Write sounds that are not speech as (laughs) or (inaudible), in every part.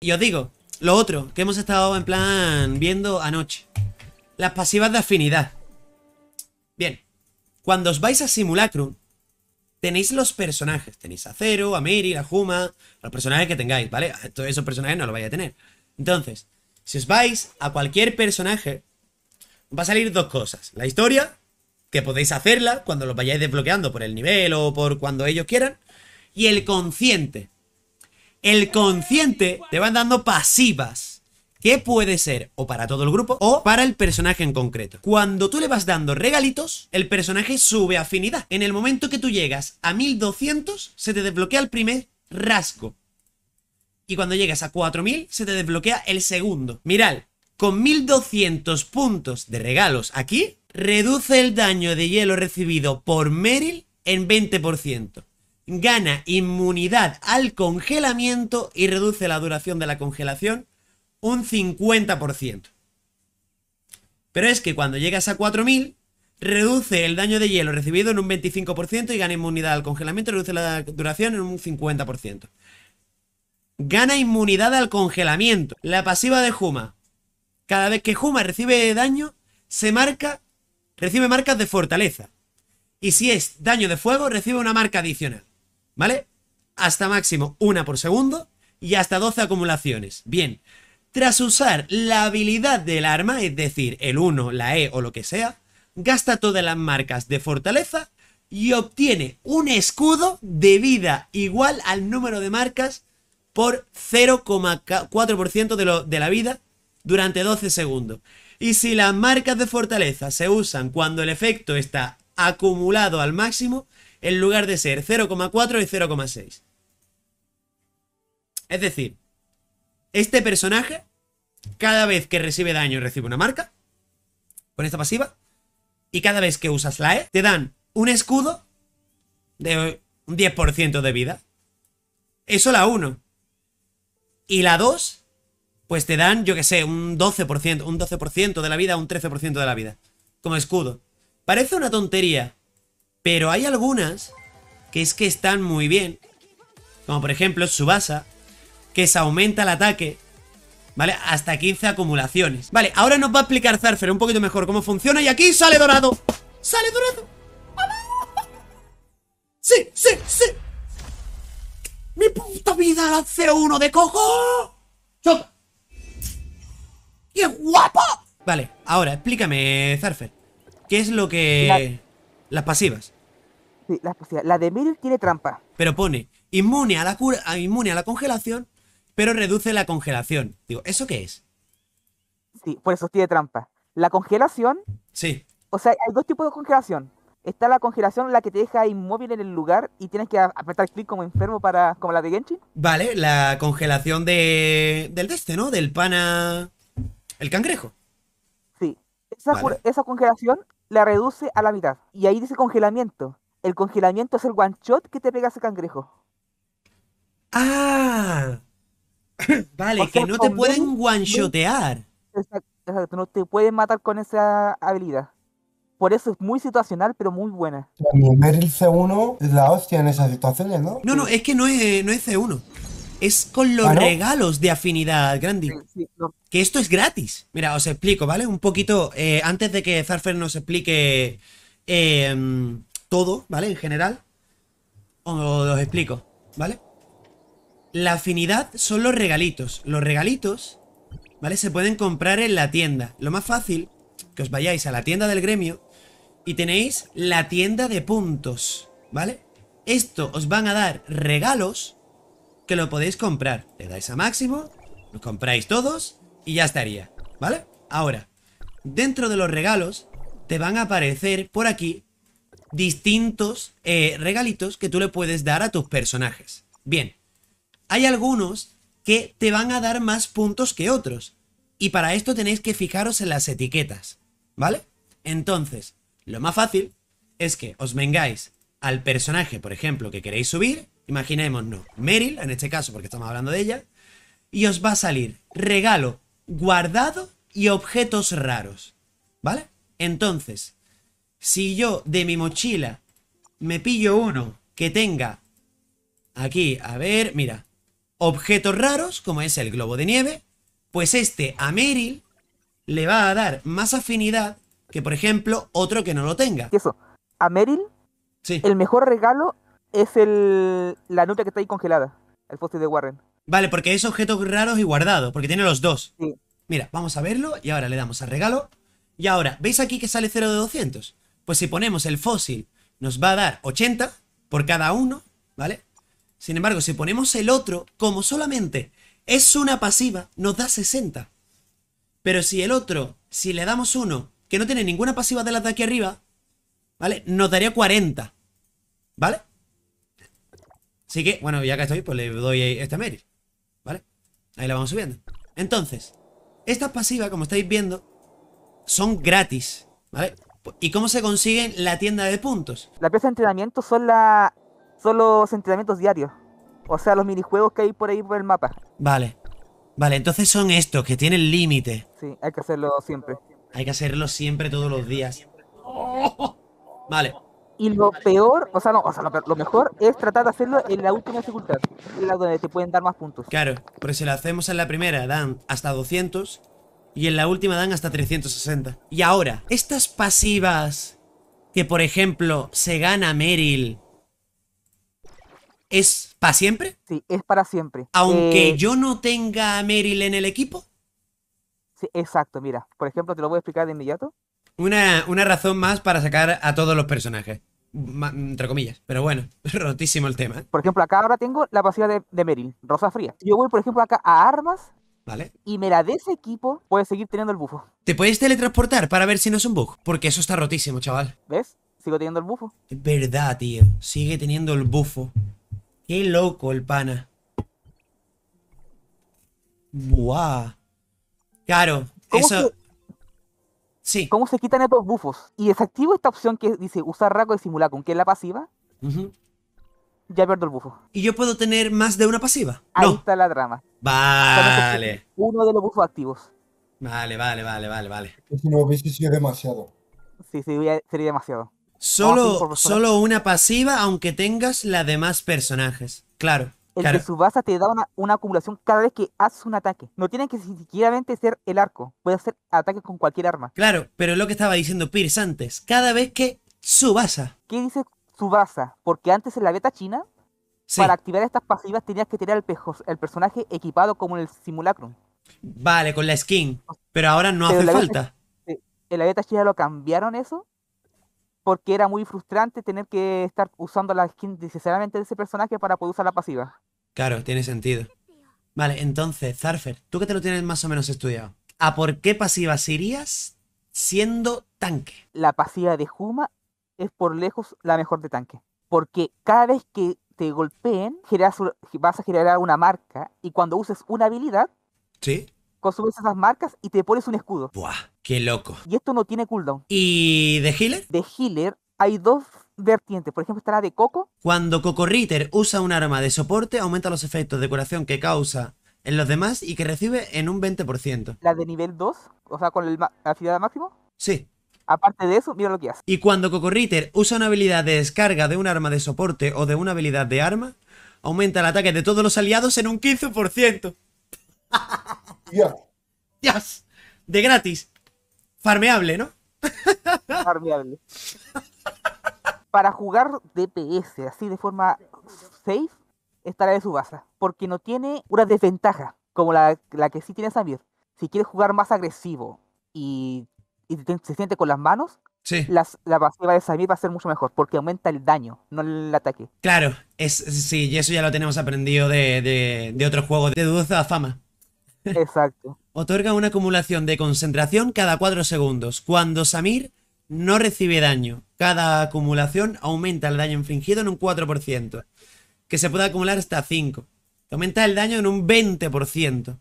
Y os digo, lo otro que hemos estado en plan viendo anoche. Las pasivas de afinidad. Bien. Cuando os vais a Simulacrum, tenéis los personajes. Tenéis a cero a Miri, a Juma, los personajes que tengáis, ¿vale? Todos esos personajes no los vais a tener. Entonces, si os vais a cualquier personaje, va a salir dos cosas. La historia, que podéis hacerla cuando los vayáis desbloqueando por el nivel o por cuando ellos quieran. Y el consciente, el consciente te van dando pasivas que puede ser o para todo el grupo o para el personaje en concreto. Cuando tú le vas dando regalitos, el personaje sube afinidad. En el momento que tú llegas a 1200, se te desbloquea el primer rasgo. Y cuando llegas a 4000, se te desbloquea el segundo. Mirad, con 1200 puntos de regalos aquí, reduce el daño de hielo recibido por Meryl en 20% gana inmunidad al congelamiento y reduce la duración de la congelación un 50%. Pero es que cuando llegas a 4000, reduce el daño de hielo recibido en un 25% y gana inmunidad al congelamiento y reduce la duración en un 50%. Gana inmunidad al congelamiento. La pasiva de Juma. Cada vez que Juma recibe daño, se marca, recibe marcas de fortaleza. Y si es daño de fuego, recibe una marca adicional. ¿vale? Hasta máximo una por segundo y hasta 12 acumulaciones. Bien, tras usar la habilidad del arma, es decir, el 1, la E o lo que sea, gasta todas las marcas de fortaleza y obtiene un escudo de vida igual al número de marcas por 0,4% de, de la vida durante 12 segundos. Y si las marcas de fortaleza se usan cuando el efecto está acumulado al máximo, en lugar de ser 0,4 y 0,6. Es decir, este personaje, cada vez que recibe daño recibe una marca, con esta pasiva, y cada vez que usas la E, te dan un escudo de un 10% de vida. Eso la 1. Y la 2, pues te dan, yo que sé, un 12%, un 12% de la vida, un 13% de la vida, como escudo. Parece una tontería, pero hay algunas que es que están muy bien. Como por ejemplo Subasa, que se aumenta el ataque, ¿vale? Hasta 15 acumulaciones. Vale, ahora nos va a explicar Zarfer un poquito mejor cómo funciona y aquí sale dorado. ¡Sale dorado! ¡Sí, sí, sí! ¡Mi puta vida la uno de cojo ¡Chop! ¡Qué guapo! Vale, ahora explícame, Zarfer. ¿Qué es lo que. Las pasivas la, de Meryl tiene trampa. Pero pone inmune a la inmune a la congelación, pero reduce la congelación. Digo, ¿eso qué es? Sí, por eso tiene trampa. La congelación. Sí. O sea, hay dos tipos de congelación. Está la congelación, la que te deja inmóvil en el lugar y tienes que apretar clic como enfermo para. como la de Genshin. Vale, la congelación de. del deste, ¿no? Del pana. el cangrejo. Sí. Esa, esa congelación la reduce a la mitad. Y ahí dice congelamiento el congelamiento es el one shot que te pega ese cangrejo. ¡Ah! (coughs) vale, que no te pueden one shotear. Exacto, no te pueden matar con esa habilidad. Por eso es muy situacional, pero muy buena. el C1 es la hostia en esas situaciones, ¿no? No, no, es que no es, no es C1. Es con los ah, regalos de afinidad, Grandi. Que esto es gratis. Mira, os explico, ¿vale? Un poquito, eh, antes de que Zarfer nos explique eh, todo, ¿vale? En general. Os, os explico, ¿vale? La afinidad son los regalitos. Los regalitos, ¿vale? Se pueden comprar en la tienda. Lo más fácil, que os vayáis a la tienda del gremio y tenéis la tienda de puntos, ¿vale? Esto os van a dar regalos que lo podéis comprar. Le dais a máximo, Los compráis todos y ya estaría, ¿vale? Ahora, dentro de los regalos te van a aparecer por aquí distintos eh, regalitos que tú le puedes dar a tus personajes. Bien, hay algunos que te van a dar más puntos que otros. Y para esto tenéis que fijaros en las etiquetas, ¿vale? Entonces, lo más fácil es que os vengáis al personaje, por ejemplo, que queréis subir, imaginémonos Meryl, en este caso porque estamos hablando de ella, y os va a salir regalo, guardado y objetos raros, ¿vale? Entonces, si yo de mi mochila me pillo uno que tenga aquí, a ver, mira, objetos raros, como es el globo de nieve, pues este a Meryl le va a dar más afinidad que, por ejemplo, otro que no lo tenga. Eso, a Meryl, sí. el mejor regalo es el, la nota que está ahí congelada, el poste de Warren. Vale, porque es objetos raros y guardado, porque tiene los dos. Mira, vamos a verlo y ahora le damos a regalo. Y ahora, ¿veis aquí que sale 0 de 200? Pues si ponemos el fósil, nos va a dar 80 por cada uno, ¿vale? Sin embargo, si ponemos el otro, como solamente es una pasiva, nos da 60. Pero si el otro, si le damos uno que no tiene ninguna pasiva de las de aquí arriba, ¿vale? Nos daría 40, ¿vale? Así que, bueno, ya que estoy, pues le doy esta merit, ¿vale? Ahí la vamos subiendo. Entonces, estas pasivas, como estáis viendo, son gratis, ¿vale? ¿Y cómo se consigue la tienda de puntos? La pieza de entrenamiento son, la, son los entrenamientos diarios. O sea, los minijuegos que hay por ahí por el mapa. Vale. Vale, entonces son estos que tienen límite. Sí, hay que hacerlo siempre. Hay que hacerlo siempre todos los días. (laughs) vale. Y lo peor, o sea, no, o sea, lo, mejor es tratar de hacerlo en la última dificultad, en la donde te pueden dar más puntos. Claro, pero si lo hacemos en la primera, dan hasta 200, y en la última dan hasta 360. Y ahora, estas pasivas que, por ejemplo, se gana Meryl, ¿es para siempre? Sí, es para siempre. Aunque eh, yo no tenga a Meryl en el equipo. Sí, exacto, mira. Por ejemplo, te lo voy a explicar de inmediato. Una, una razón más para sacar a todos los personajes. entre comillas, pero bueno, (laughs) rotísimo el tema. Por ejemplo, acá ahora tengo la pasiva de, de Meryl, Rosa Fría. yo voy, por ejemplo, acá a armas, ¿Vale? Y mira, de ese equipo puedes seguir teniendo el bufo. Te puedes teletransportar para ver si no es un bug, porque eso está rotísimo, chaval. ¿Ves? Sigo teniendo el bufo. Es verdad, tío. Sigue teniendo el bufo. Qué loco el pana. Buah. Claro, eso. Sí. ¿Cómo se quitan estos bufos? Y desactivo esta opción que dice usar Raco de con que es la pasiva ya pierdo el bufo. ¿Y yo puedo tener más de una pasiva? Ahí está la trama. Vale. Uno de los bufos activos. Vale, vale, vale, vale, vale. Si no hubiese sido demasiado. Sí, sí, sería demasiado. Solo, ah, solo una pasiva, aunque tengas las demás personajes. Claro. El que de Subasa te da una, acumulación cada vez que haces un ataque. No tiene que siquiera ser el arco. Puede hacer ataques con cualquier arma. Claro, pero es lo que estaba diciendo Pierce antes. Cada vez que Subasa. ¿Qué tú? base, porque antes en la beta china, para activar estas pasivas tenías que tener el, personaje equipado como en el simulacro Vale, con la skin, pero ahora no hace falta. en la beta china lo cambiaron eso, porque era muy frustrante tener que estar usando la skin necesariamente de ese personaje para poder usar la pasiva. Claro, tiene sentido. Vale, entonces, Zarfer, tú que te lo tienes más o menos estudiado, ¿a por qué pasivas irías siendo tanque? La pasiva de Juma es por lejos la mejor de tanque. Porque cada vez que te golpeen, vas a generar una marca y cuando uses una habilidad, ¿Sí? consumes esas marcas y te pones un escudo. ¡Buah! ¡Qué loco! Y esto no tiene cooldown. ¿Y de healer? De healer hay dos vertientes. Por ejemplo, está la de Coco. Cuando Coco Ritter usa un arma de soporte, aumenta los efectos de curación que causa en los demás y que recibe en un 20%. La de nivel 2, o sea, con la habilidad máximo. Sí. Aparte de eso, mira lo que hace. Y cuando Cocorriter usa una habilidad de descarga de un arma de soporte o de una habilidad de arma, aumenta el ataque de todos los aliados en un 15%. Dios. (laughs) Dios. De gratis. Farmeable, ¿no? Farmeable. Para jugar DPS así de forma safe, estará de su base, porque no tiene una desventaja como la, que sí tiene Samir. Si quieres jugar más agresivo y y se siente con las manos, Sí. La, la, pasiva de Samir va a ser mucho mejor porque aumenta el daño, no el ataque. Claro, es, sí, y eso ya lo tenemos aprendido de, de, de otros juegos de dudosa fama. (laughs) Exacto. Otorga una acumulación de concentración cada 4 segundos. Cuando Samir no recibe daño, cada acumulación aumenta el daño infringido en un 4%, que se puede acumular hasta 5. Aumenta el daño en un 20%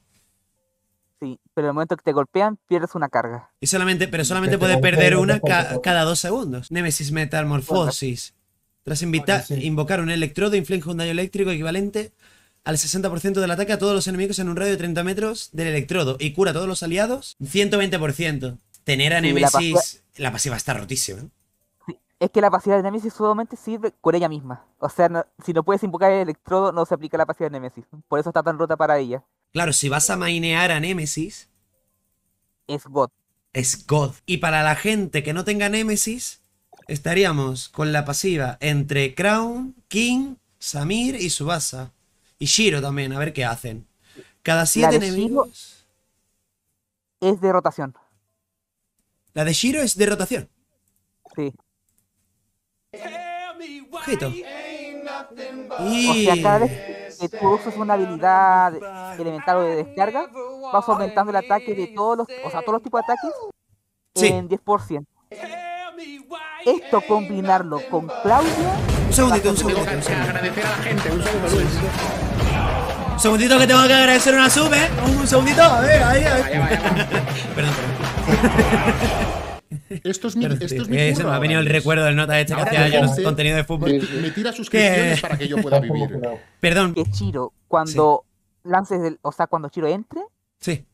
pero en el momento que te golpean, pierdes una carga. Y solamente, pero solamente puedes perder una cada dos segundos. Nemesis Metamorfosis. Tras invocar un electrodo, inflige un daño eléctrico equivalente al 60% del ataque a todos los enemigos en un radio de 30 metros del electrodo y cura a todos los aliados 120%. Tener a Nemesis. La pasiva, está rotísima. es que la pasiva de Nemesis solamente sirve con ella misma. O sea, si no puedes invocar el electrodo, no se aplica la pasiva de Nemesis. Por eso está tan rota para ella. Claro, si vas a mainear a Nemesis. Es God. Es God. Y para la gente que no tenga Nemesis, estaríamos con la pasiva entre Crown, King, Samir y Subasa. Y Shiro también, a ver qué hacen. Cada siete enemigos. es de rotación. La de Shiro es de rotación. Sí. Y tú usas una habilidad elemental o de descarga, vas aumentando el ataque de todos los, o sea, todos los tipos de ataques en 10%. Esto combinarlo con Claudia. Un segundito, un segundito. Agradecer a la gente, un segundito que tengo que agradecer una sub, ¿eh? Un segundito, a ver, ahí, a (laughs) perdón. Esto es mi, esto es eh, me ha venido el recuerdo del nota este que hacía contenido de fútbol. Me, tira suscripciones para que yo pueda (laughs) vivir. Perdón. Chiro, cuando lances, el, o sea, cuando Chiro entre, sí.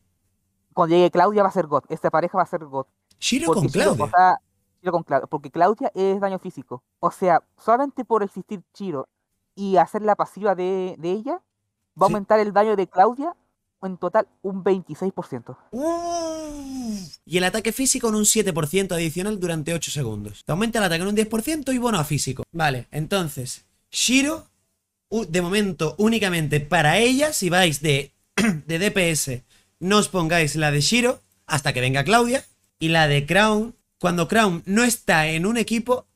cuando llegue Claudia va a ser God. Esta pareja va a ser God. Chiro con Claudia. O sea, Chiro con Claudia, porque Claudia es daño físico. O sea, solamente por existir Chiro y hacer la pasiva de, de ella, va a aumentar el daño de Claudia en total un 26%. ¡Uh! Y el ataque físico en un 7% adicional durante 8 segundos. aumenta el ataque en un 10% y bono a físico. Vale, entonces, Shiro, de momento únicamente para ella, si vais de, (clears throat) de DPS, no os pongáis la de Shiro hasta que venga Claudia. Y la de Crown, cuando Crown no está en un equipo,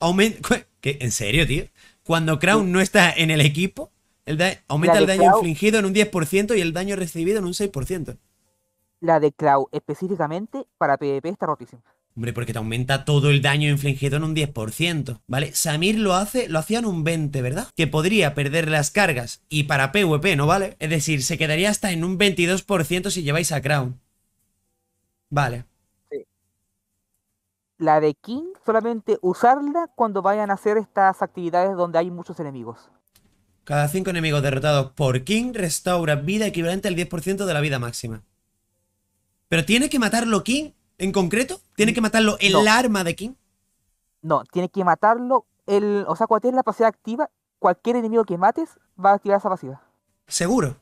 aumenta... (laughs) ¿En serio, tío? Cuando Crown no está en el equipo, aumenta el daño infligido en un 10% y el daño recibido en un 6%. La de Cloud específicamente para PvP está rotísima. Hombre, porque te aumenta todo el daño infligido en un 10%, ¿vale? Samir lo hace, lo hacía en un 20, ¿verdad? Que podría perder las cargas y para PvP no vale. Es decir, se quedaría hasta en un 22% si lleváis a Crown. Vale. Sí. La de King solamente usarla cuando vayan a hacer estas actividades donde hay muchos enemigos. Cada cinco enemigos derrotados por King restaura vida equivalente al 10% de la vida máxima. ¿Pero tiene que matarlo King en concreto? ¿Tiene que matarlo el arma de King? No, tiene que matarlo el... O sea, cuando tienes la pasiva activa, cualquier enemigo que mates va a activar esa pasiva. ¿Seguro?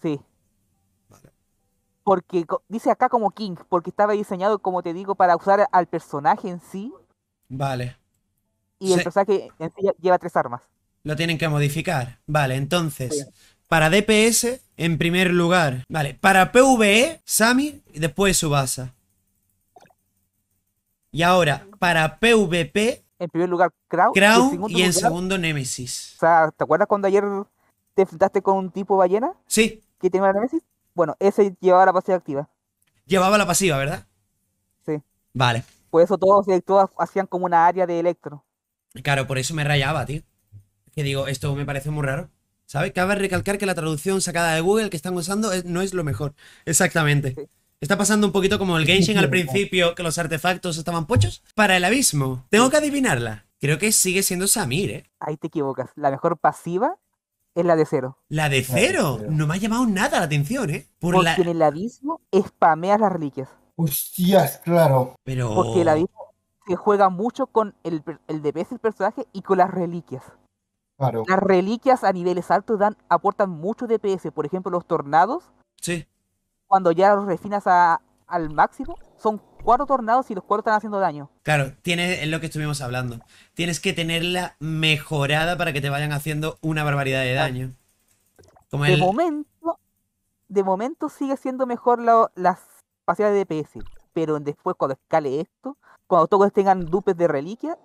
Sí. Vale. Porque dice acá como King, porque estaba diseñado, como te digo, para usar al personaje en sí. Vale. Y el personaje en sí lleva tres armas. Lo tienen que modificar. Vale, entonces, para DPS, en primer lugar. Vale, para PvE, Sami y después Subasa. Y ahora, para PvP... En primer lugar, Crown. y, en segundo, Nemesis. O sea, ¿te acuerdas cuando ayer te enfrentaste con un tipo ballena? Sí. ¿Que tenía la Nemesis? Bueno, ese llevaba la pasiva activa. Llevaba la pasiva, ¿verdad? Sí. Vale. Por eso todos, todos hacían como una área de electro. Claro, por eso me rayaba, tío que digo, esto me parece muy raro. ¿sabes? Cabe recalcar que la traducción sacada de Google que están usando no es lo mejor. Exactamente. Está pasando un poquito como el Genshin al principio, que los artefactos estaban pochos. Para el abismo. Tengo que adivinarla. Creo que sigue siendo Samir, ¿eh? Ahí te equivocas. La mejor pasiva es la de cero. ¿La de cero? No me ha llamado nada la atención, ¿eh? Porque en el abismo spameas las reliquias. Hostias, claro. Porque el abismo se juega mucho con el, el DPS del personaje y con las reliquias. Las reliquias a niveles altos dan, aportan mucho DPS. Por ejemplo, los tornados. Sí. Cuando ya los refinas al máximo, son cuatro tornados y los cuatro están haciendo daño. Claro, tienes, es lo que estuvimos hablando. Tienes que tenerla mejorada para que te vayan haciendo una barbaridad de daño. Como de momento, de momento sigue siendo mejor las capacidades de DPS. Pero después cuando escale esto, cuando todos tengan dupes de reliquia,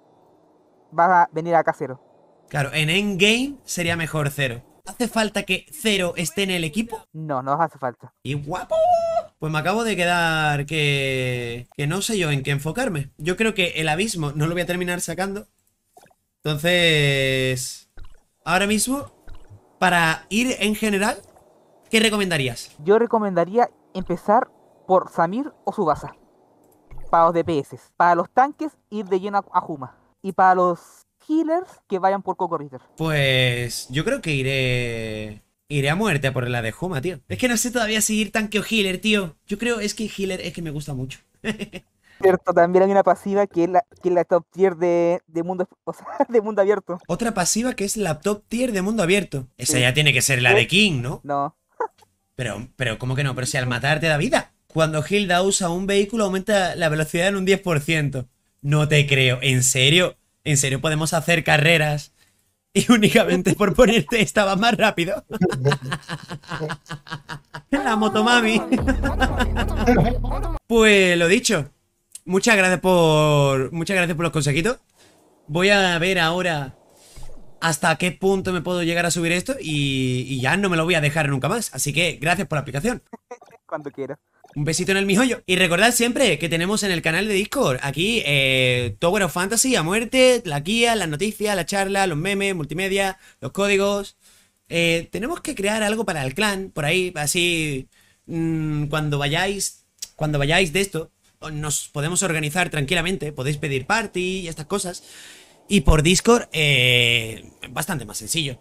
va a venir a casero. Claro, en Endgame sería mejor cero. ¿Hace falta que cero esté en el equipo? No, no hace falta. ¡Y guapo! Pues me acabo de quedar que... Que no sé yo en qué enfocarme. Yo creo que el abismo no lo voy a terminar sacando. Entonces... Ahora mismo, para ir en general, ¿qué recomendarías? Yo recomendaría empezar por Samir o Subasa. Para los DPS. Para los tanques, ir de lleno a Juma. Y para los ...healers que vayan por Coco Ritter. Pues yo creo que iré. Iré a muerte por la de Juma, tío. Es que no sé todavía si ir tanque o healer, tío. Yo creo es que healer es que me gusta mucho. (laughs) Cierto, también hay una pasiva que es la, que la top tier de, mundo, (laughs) o sea, de mundo abierto. Otra pasiva que es la top tier de mundo abierto. Esa ya tiene que ser la de King, ¿no? No. (laughs) Pero, pero, ¿cómo que no? Pero si al matarte da vida. Cuando Hilda usa un vehículo aumenta la velocidad en un 10%. No te creo, ¿en serio? ¿En serio podemos hacer carreras? Y (laughs) únicamente por ponerte estaba más rápido. (laughs) La motomami. (laughs) pues lo dicho. Muchas gracias por. Muchas gracias por los consejitos. Voy a ver ahora hasta qué punto me puedo llegar a subir esto y, y ya no me lo voy a dejar nunca más. Así que gracias por la aplicación. Cuando quieras. Un besito en el mijollo. Y recordad siempre que tenemos en el canal de Discord, aquí, eh, Tower of Fantasy a muerte, la guía, las noticias, la charla, los memes, multimedia, los códigos. Eh, tenemos que crear algo para el clan, por ahí, así, mm, cuando vayáis, cuando vayáis de esto, nos podemos organizar tranquilamente, podéis pedir party y estas cosas. Y por Discord, eh, bastante más sencillo.